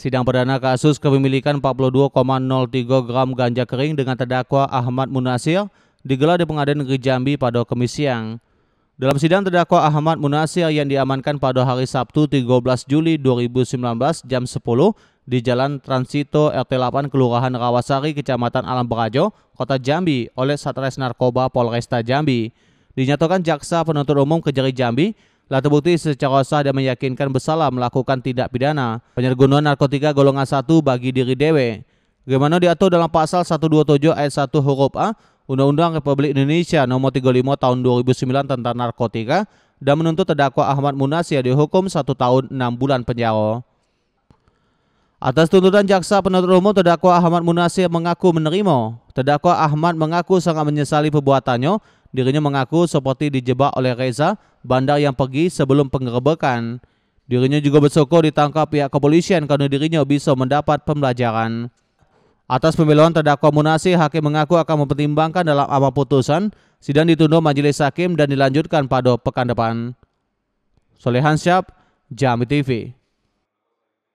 Sidang perdana kasus kepemilikan 42,03 gram ganja kering dengan terdakwa Ahmad Munasir digelar di Pengadilan Negeri Jambi pada Kamis siang. Dalam sidang terdakwa Ahmad Munasir yang diamankan pada hari Sabtu 13 Juli 2019 jam 10 di Jalan Transito RT 8 Kelurahan Rawasari, Kecamatan Alam Berajo, Kota Jambi oleh Satres Narkoba Polresta Jambi. Dinyatakan jaksa penuntut umum Kejari Jambi lah terbukti secara sah dan meyakinkan bersalah melakukan tindak pidana penyalahgunaan narkotika golongan 1 bagi diri dewe. Bagaimana diatur dalam pasal 127 ayat 1 huruf A Undang-Undang Republik Indonesia Nomor 35 Tahun 2009 tentang narkotika dan menuntut terdakwa Ahmad yang dihukum 1 tahun 6 bulan penjara. Atas tuntutan jaksa penuntut umum terdakwa Ahmad Munasir mengaku menerima. Terdakwa Ahmad mengaku sangat menyesali perbuatannya Dirinya mengaku seperti dijebak oleh Reza, bandar yang pergi sebelum penggerebekan. Dirinya juga bersyukur ditangkap pihak kepolisian karena dirinya bisa mendapat pembelajaran. Atas pembelaan terdakwa Munasi, hakim mengaku akan mempertimbangkan dalam apa putusan. Sidang ditunda majelis hakim dan dilanjutkan pada pekan depan. Solehan Syab, Jami TV.